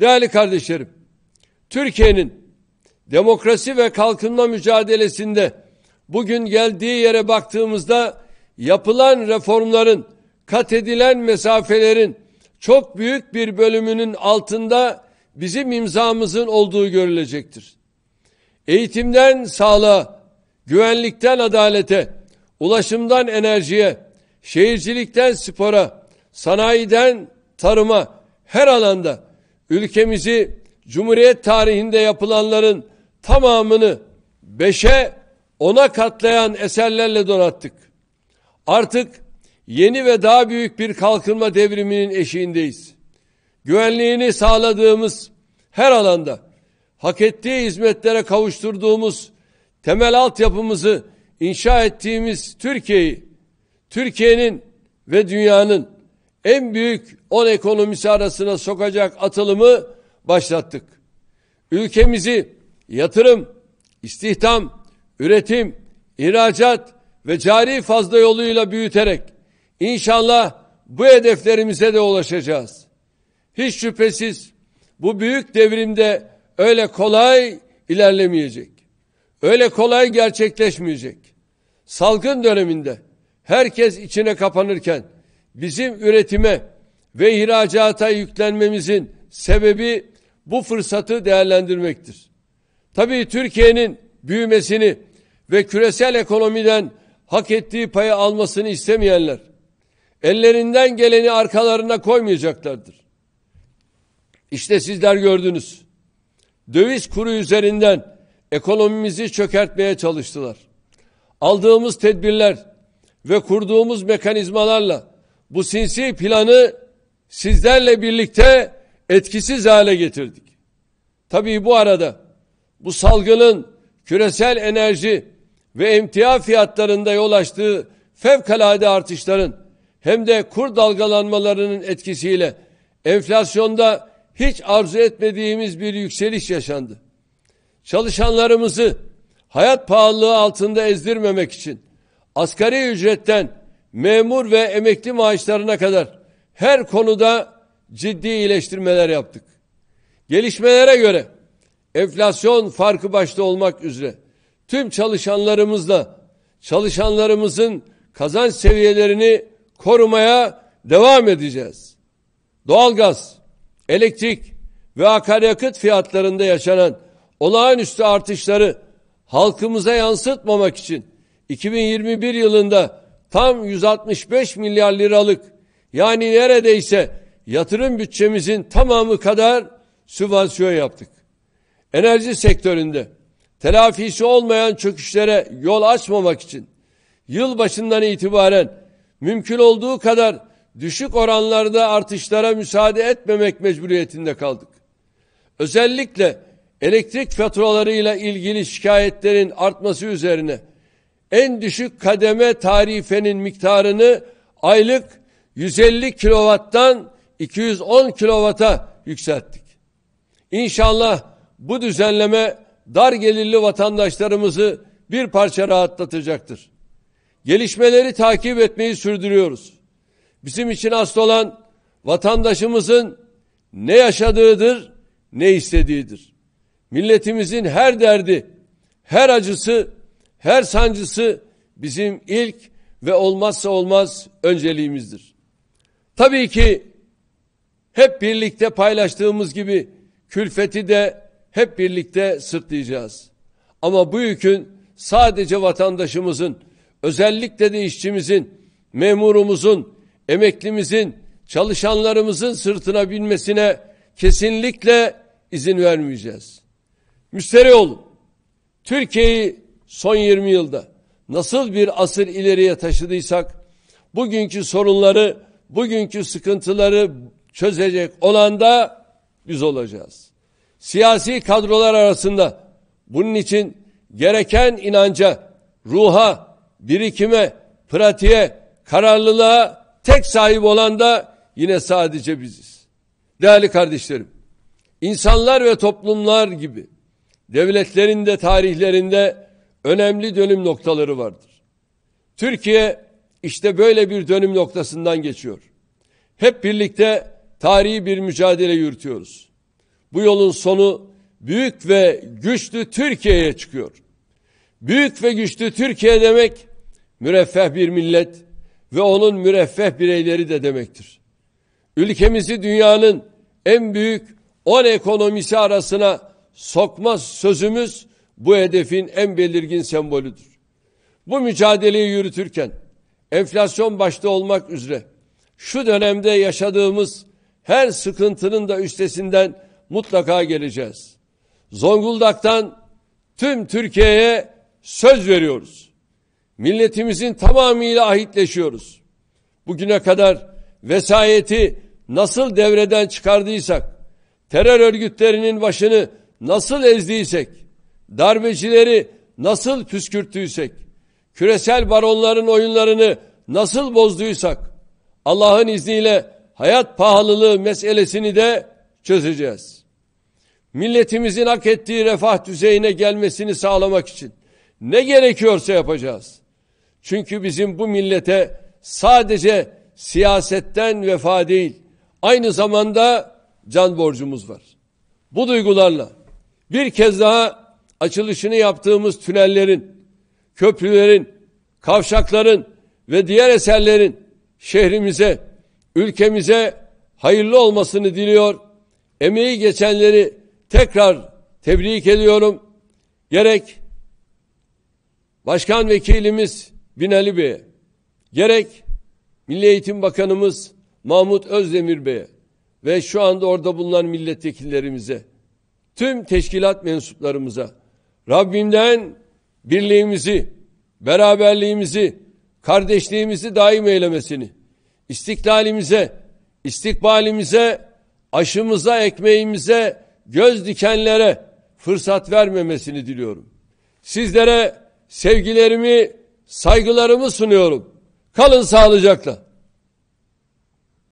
Değerli kardeşlerim, Türkiye'nin demokrasi ve kalkınma mücadelesinde bugün geldiği yere baktığımızda yapılan reformların, kat edilen mesafelerin çok büyük bir bölümünün altında bizim imzamızın olduğu görülecektir. Eğitimden sağlığa, güvenlikten adalete, ulaşımdan enerjiye, şehircilikten spora, sanayiden tarıma her alanda ülkemizi Cumhuriyet tarihinde yapılanların tamamını beşe ona katlayan eserlerle donattık. Artık yeni ve daha büyük bir kalkınma devriminin eşiğindeyiz. Güvenliğini sağladığımız her alanda hak ettiği hizmetlere kavuşturduğumuz temel altyapımızı inşa ettiğimiz Türkiye'yi, Türkiye'nin ve dünyanın en büyük 10 ekonomisi arasına sokacak atılımı başlattık. Ülkemizi yatırım, istihdam, üretim, ihracat ve cari fazla yoluyla büyüterek inşallah bu hedeflerimize de ulaşacağız. Hiç şüphesiz bu büyük devrimde öyle kolay ilerlemeyecek. Öyle kolay gerçekleşmeyecek. Salgın döneminde herkes içine kapanırken bizim üretime ve ihracata yüklenmemizin sebebi bu fırsatı değerlendirmektir. Tabii Türkiye'nin büyümesini ve küresel ekonomiden hak ettiği payı almasını istemeyenler ellerinden geleni arkalarına koymayacaklardır. İşte sizler gördünüz. Döviz kuru üzerinden ekonomimizi çökertmeye çalıştılar. Aldığımız tedbirler ve kurduğumuz mekanizmalarla bu sinsi planı sizlerle birlikte etkisiz hale getirdik. Tabii bu arada bu salgının küresel enerji ve emtia fiyatlarında yol açtığı fevkalade artışların hem de kur dalgalanmalarının etkisiyle enflasyonda hiç arzu etmediğimiz bir yükseliş yaşandı. Çalışanlarımızı hayat pahalılığı altında ezdirmemek için asgari ücretten memur ve emekli maaşlarına kadar her konuda ciddi iyileştirmeler yaptık. Gelişmelere göre enflasyon farkı başta olmak üzere tüm çalışanlarımızla çalışanlarımızın kazanç seviyelerini korumaya devam edeceğiz. Doğalgaz, elektrik ve akaryakıt fiyatlarında yaşanan olağanüstü artışları halkımıza yansıtmamak için 2021 yılında tam 165 milyar liralık yani neredeyse yatırım bütçemizin tamamı kadar sübvansiyon yaptık. Enerji sektöründe telafisi olmayan çöküşlere yol açmamak için yıl başından itibaren mümkün olduğu kadar düşük oranlarda artışlara müsaade etmemek mecburiyetinde kaldık. Özellikle elektrik faturalarıyla ilgili şikayetlerin artması üzerine en düşük kademe tarifenin miktarını aylık 150 kilovattan 210 kilovata yükselttik. İnşallah bu düzenleme dar gelirli vatandaşlarımızı bir parça rahatlatacaktır. Gelişmeleri takip etmeyi sürdürüyoruz. Bizim için asıl olan vatandaşımızın ne yaşadığıdır, ne istediğidir. Milletimizin her derdi, her acısı her sancısı bizim ilk ve olmazsa olmaz önceliğimizdir. Tabii ki hep birlikte paylaştığımız gibi külfeti de hep birlikte sırtlayacağız. Ama bu yükün sadece vatandaşımızın, özellikle de işçimizin, memurumuzun, emeklimizin, çalışanlarımızın sırtına binmesine kesinlikle izin vermeyeceğiz. Müşteri olun. Türkiye'yi son 20 yılda nasıl bir asır ileriye taşıdıysak bugünkü sorunları, bugünkü sıkıntıları çözecek olan da biz olacağız. Siyasi kadrolar arasında bunun için gereken inanca, ruha, birikime, pratiğe, kararlılığa tek sahip olan da yine sadece biziz. Değerli kardeşlerim, insanlar ve toplumlar gibi devletlerin de tarihlerinde önemli dönüm noktaları vardır. Türkiye işte böyle bir dönüm noktasından geçiyor. Hep birlikte tarihi bir mücadele yürütüyoruz. Bu yolun sonu büyük ve güçlü Türkiye'ye çıkıyor. Büyük ve güçlü Türkiye demek müreffeh bir millet ve onun müreffeh bireyleri de demektir. Ülkemizi dünyanın en büyük 10 ekonomisi arasına sokma sözümüz bu hedefin en belirgin sembolüdür. Bu mücadeleyi yürütürken enflasyon başta olmak üzere şu dönemde yaşadığımız her sıkıntının da üstesinden mutlaka geleceğiz. Zonguldak'tan tüm Türkiye'ye söz veriyoruz. Milletimizin tamamıyla ahitleşiyoruz. Bugüne kadar vesayeti nasıl devreden çıkardıysak, terör örgütlerinin başını nasıl ezdiysek, darbecileri nasıl püskürttüysek, küresel baronların oyunlarını nasıl bozduysak, Allah'ın izniyle hayat pahalılığı meselesini de çözeceğiz. Milletimizin hak ettiği refah düzeyine gelmesini sağlamak için ne gerekiyorsa yapacağız. Çünkü bizim bu millete sadece siyasetten vefa değil, aynı zamanda can borcumuz var. Bu duygularla bir kez daha açılışını yaptığımız tünellerin, köprülerin, kavşakların ve diğer eserlerin şehrimize, ülkemize hayırlı olmasını diliyor. Emeği geçenleri tekrar tebrik ediyorum. Gerek Başkan Vekilimiz Binali Bey'e, gerek Milli Eğitim Bakanımız Mahmut Özdemir Bey'e ve şu anda orada bulunan milletvekillerimize, tüm teşkilat mensuplarımıza Rabbimden birliğimizi, beraberliğimizi, kardeşliğimizi daim eylemesini, istiklalimize, istikbalimize, aşımıza, ekmeğimize, göz dikenlere fırsat vermemesini diliyorum. Sizlere sevgilerimi, saygılarımı sunuyorum. Kalın sağlıcakla.